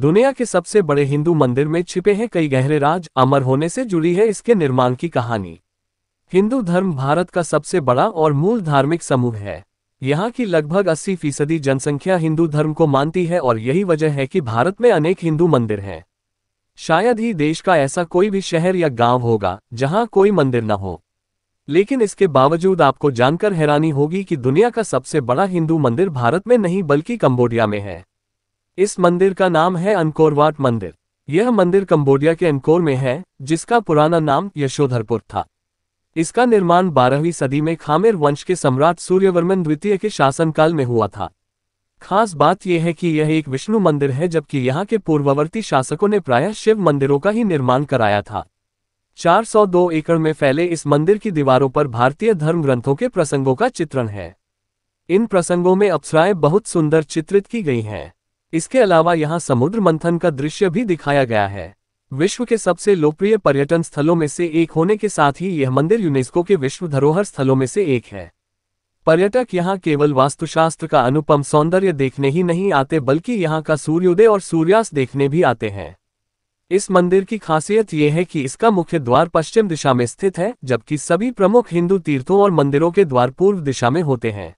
दुनिया के सबसे बड़े हिंदू मंदिर में छिपे हैं कई गहरे राज अमर होने से जुड़ी है इसके निर्माण की कहानी हिंदू धर्म भारत का सबसे बड़ा और मूल धार्मिक समूह है यहाँ की लगभग 80 फीसदी जनसंख्या हिंदू धर्म को मानती है और यही वजह है कि भारत में अनेक हिंदू मंदिर हैं शायद ही देश का ऐसा कोई भी शहर या गांव होगा जहां कोई मंदिर न हो लेकिन इसके बावजूद आपको जानकर हैरानी होगी कि दुनिया का सबसे बड़ा हिंदू मंदिर भारत में नहीं बल्कि कंबोडिया में है इस मंदिर का नाम है अंकोरवाट मंदिर यह मंदिर कंबोडिया के अंकोर में है जिसका पुराना नाम यशोधरपुर था इसका निर्माण 12वीं सदी में खामिर वंश के सम्राट सूर्यवर्मन द्वितीय के शासनकाल में हुआ था खास बात यह है कि यह एक विष्णु मंदिर है जबकि यहाँ के पूर्ववर्ती शासकों ने प्रायः शिव मंदिरों का ही निर्माण कराया था 402 एकड़ में फैले इस मंदिर की दीवारों पर भारतीय धर्म ग्रंथों के प्रसंगों का चित्रण है इन प्रसंगों में अप्सराएं बहुत सुंदर चित्रित की गई हैं इसके अलावा यहाँ समुद्र मंथन का दृश्य भी दिखाया गया है विश्व के सबसे लोकप्रिय पर्यटन स्थलों में से एक होने के साथ ही यह मंदिर यूनेस्को के विश्व धरोहर स्थलों में से एक है पर्यटक यहाँ केवल वास्तुशास्त्र का अनुपम सौंदर्य देखने ही नहीं आते बल्कि यहाँ का सूर्योदय और सूर्यास्त देखने भी आते हैं इस मंदिर की खासियत यह है कि इसका मुख्य द्वार पश्चिम दिशा में स्थित है जबकि सभी प्रमुख हिंदू तीर्थों और मंदिरों के द्वार पूर्व दिशा में होते हैं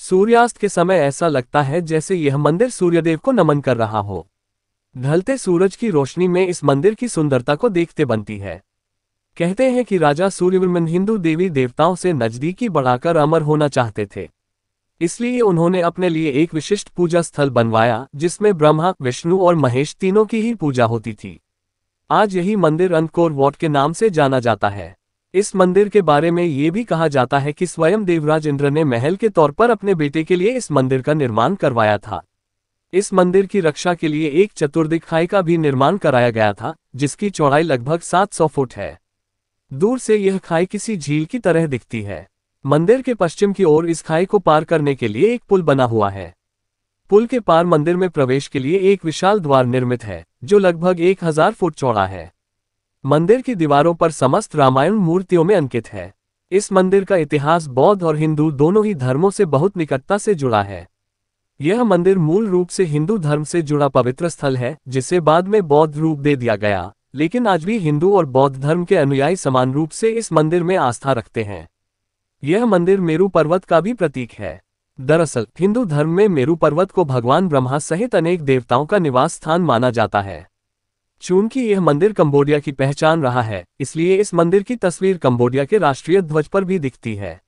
सूर्यास्त के समय ऐसा लगता है जैसे यह मंदिर सूर्यदेव को नमन कर रहा हो ढलते सूरज की रोशनी में इस मंदिर की सुंदरता को देखते बनती है कहते हैं कि राजा सूर्यवर्मन हिंदू देवी देवताओं से नजदीकी बढ़ाकर अमर होना चाहते थे इसलिए उन्होंने अपने लिए एक विशिष्ट पूजा स्थल बनवाया जिसमें ब्रह्मा विष्णु और महेश तीनों की ही पूजा होती थी आज यही मंदिर अंकोर वॉट के नाम से जाना जाता है इस मंदिर के बारे में ये भी कहा जाता है कि स्वयं देवराज इंद्र ने महल के तौर पर अपने बेटे के लिए इस मंदिर का निर्माण करवाया था इस मंदिर की रक्षा के लिए एक चतुर्दिखाई का भी निर्माण कराया गया था जिसकी चौड़ाई लगभग 700 फुट है दूर से यह खाई किसी झील की तरह दिखती है मंदिर के पश्चिम की ओर इस खाई को पार करने के लिए एक पुल बना हुआ है पुल के पार मंदिर में प्रवेश के लिए एक विशाल द्वार निर्मित है जो लगभग 1000 फुट चौड़ा है मंदिर की दीवारों पर समस्त रामायण मूर्तियों में अंकित है इस मंदिर का इतिहास बौद्ध और हिंदू दोनों ही धर्मों से बहुत निकटता से जुड़ा है यह मंदिर मूल रूप से हिंदू धर्म से जुड़ा पवित्र स्थल है जिसे बाद में बौद्ध रूप दे दिया गया लेकिन आज भी हिंदू और बौद्ध धर्म के अनुयायी समान रूप से इस मंदिर में आस्था रखते हैं यह मंदिर मेरू पर्वत का भी प्रतीक है दरअसल हिंदू धर्म में मेरू पर्वत को भगवान ब्रह्मा सहित अनेक देवताओं का निवास स्थान माना जाता है चूंकि यह मंदिर कंबोडिया की पहचान रहा है इसलिए इस मंदिर की तस्वीर कंबोडिया के राष्ट्रीय ध्वज पर भी दिखती है